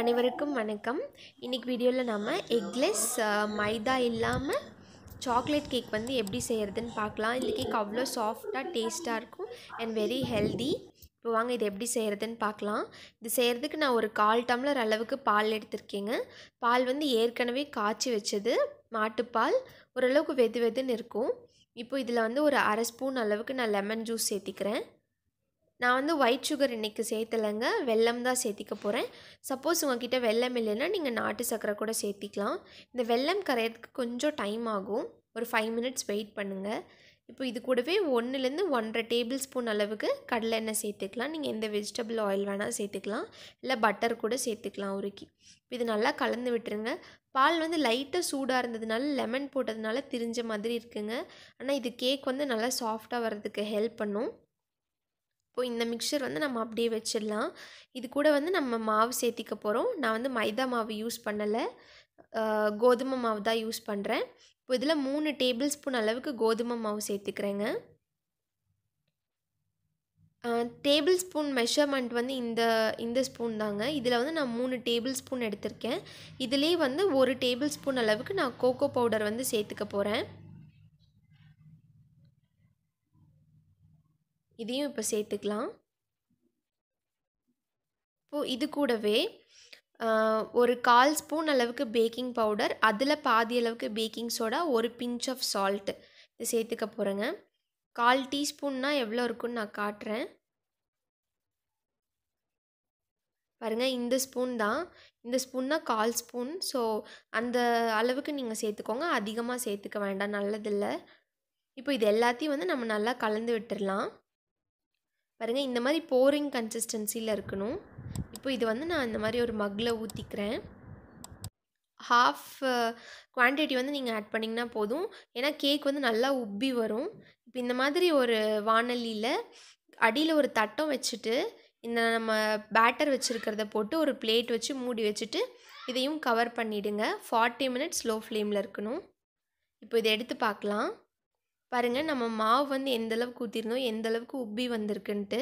அனைவருக்கும் வணக்கம் இன்றைக்கி வீடியோவில் நம்ம எக்லெஸ் மைதா இல்லாமல் சாக்லேட் கேக் வந்து எப்படி செய்கிறதுன்னு பார்க்கலாம் இந்த கேக் அவ்வளோ சாஃப்டாக டேஸ்ட்டாக இருக்கும் அண்ட் வெரி ஹெல்தி இப்போ வாங்க இது எப்படி செய்கிறதுன்னு பார்க்கலாம் இது செய்கிறதுக்கு நான் ஒரு கால் டம்ளர் அளவுக்கு பால் எடுத்திருக்கேங்க பால் வந்து ஏற்கனவே காய்ச்சி வச்சது மாட்டுப்பால் ஓரளவுக்கு வெது வெதுன்னு இருக்கும் இப்போ இதில் வந்து ஒரு அரை ஸ்பூன் அளவுக்கு நான் லெமன் ஜூஸ் சேர்த்திக்கிறேன் நான் வந்து ஒயிட் சுகர் இன்றைக்கி சேர்த்தலைங்க வெல்லம் தான் சேர்த்திக்க போகிறேன் சப்போஸ் உங்ககிட்ட வெள்ளம் இல்லைன்னா நீங்கள் நாட்டு சர்க்கரை கூட சேர்த்திக்கலாம் இந்த வெல்லம் கரையிறதுக்கு கொஞ்சம் டைம் ஆகும் ஒரு ஃபைவ் மினிட்ஸ் வெயிட் பண்ணுங்கள் இப்போ இது கூடவே ஒன்றுலேருந்து ஒன்றரை டேபிள் ஸ்பூன் அளவுக்கு கடலை எண்ணெய் சேர்த்துக்கலாம் நீங்கள் எந்த வெஜிடபிள் ஆயில் வேணால் சேர்த்துக்கலாம் இல்லை பட்டர் கூட சேர்த்துக்கலாம் உருக்கி இது நல்லா கலந்து விட்டுருங்க பால் வந்து லைட்டாக சூடாக இருந்ததுனால லெமன் போட்டதுனால திரிஞ்ச மாதிரி இருக்குங்க ஆனால் இது கேக் வந்து நல்லா சாஃப்டாக வர்றதுக்கு ஹெல்ப் பண்ணும் இப்போ இந்த மிக்சர் வந்து நம்ம அப்படியே வச்சிடலாம் இது கூட வந்து நம்ம மாவு சேர்த்திக்க போகிறோம் நான் வந்து மைதா மாவு யூஸ் பண்ணலை கோதுமை மாவு தான் யூஸ் பண்ணுறேன் இப்போ இதில் மூணு டேபிள் ஸ்பூன் அளவுக்கு கோதுமை மாவு சேர்த்துக்கிறேங்க டேபிள் ஸ்பூன் மெஷர்மெண்ட் வந்து இந்த இந்த ஸ்பூன் தாங்க இதில் வந்து நான் மூணு டேபிள் ஸ்பூன் எடுத்திருக்கேன் இதிலே வந்து ஒரு டேபிள் ஸ்பூன் அளவுக்கு நான் கோகோ பவுடர் வந்து சேர்த்துக்க போகிறேன் இதையும் இப்போ சேர்த்துக்கலாம் இப்போது இது கூடவே ஒரு கால் ஸ்பூன் அளவுக்கு பேக்கிங் பவுடர் அதில் பாதி அளவுக்கு பேக்கிங் சோடா ஒரு பிஞ்ச் ஆஃப் சால்ட் இது சேர்த்துக்க போகிறேங்க கால் டீஸ்பூன்னா எவ்வளோ இருக்குன்னு நான் காட்டுறேன் பாருங்கள் இந்த ஸ்பூன் தான் இந்த ஸ்பூன்னா கால் ஸ்பூன் ஸோ அந்த அளவுக்கு நீங்கள் சேர்த்துக்கோங்க அதிகமாக சேர்த்துக்க வேண்டாம் நல்லதில்லை இப்போ இது எல்லாத்தையும் வந்து நம்ம நல்லா கலந்து விட்டுடலாம் பாருங்கள் இந்த மாதிரி போரிங் கன்சிஸ்டன்சியில் இருக்கணும் இப்போ இது வந்து நான் இந்த மாதிரி ஒரு மக்கில் ஊற்றிக்கிறேன் ஹாஃப் குவான்டிட்டி வந்து நீங்கள் ஆட் பண்ணிங்கன்னா போதும் ஏன்னா கேக் வந்து நல்லா உப்பி வரும் இப்போ இந்த மாதிரி ஒரு வானலியில் அடியில் ஒரு தட்டம் வச்சுட்டு இந்த நம்ம பேட்டர் வச்சுருக்கிறத போட்டு ஒரு பிளேட் வச்சு மூடி வச்சுட்டு இதையும் கவர் பண்ணிவிடுங்க ஃபார்ட்டி மினிட்ஸ் ஸ்லோ ஃப்ளேமில் இருக்கணும் இப்போ இதை எடுத்து பார்க்கலாம் பாருங்கள் நம்ம மாவு வந்து எந்த அளவுக்கு ஊற்றிருந்தோம் எந்த அளவுக்கு உப்பி வந்திருக்குன்ட்டு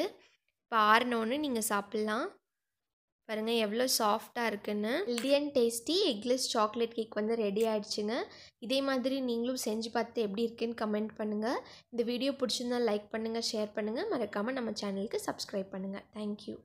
இப்போ ஆறினோன்னு நீங்கள் சாப்பிட்லாம் பாருங்கள் எவ்வளோ சாஃப்டாக இருக்குன்னு healthy and tasty eggless chocolate cake வந்து ரெடி ஆகிடுச்சுங்க இதே மாதிரி நீங்களும் செஞ்சு பார்த்து எப்படி இருக்குன்னு கமெண்ட் பண்ணுங்கள் இந்த வீடியோ பிடிச்சிருந்தால் லைக் பண்ணுங்கள் ஷேர் பண்ணுங்கள் மறக்காமல் நம்ம சேனலுக்கு சப்ஸ்கிரைப் பண்ணுங்கள் தேங்க்யூ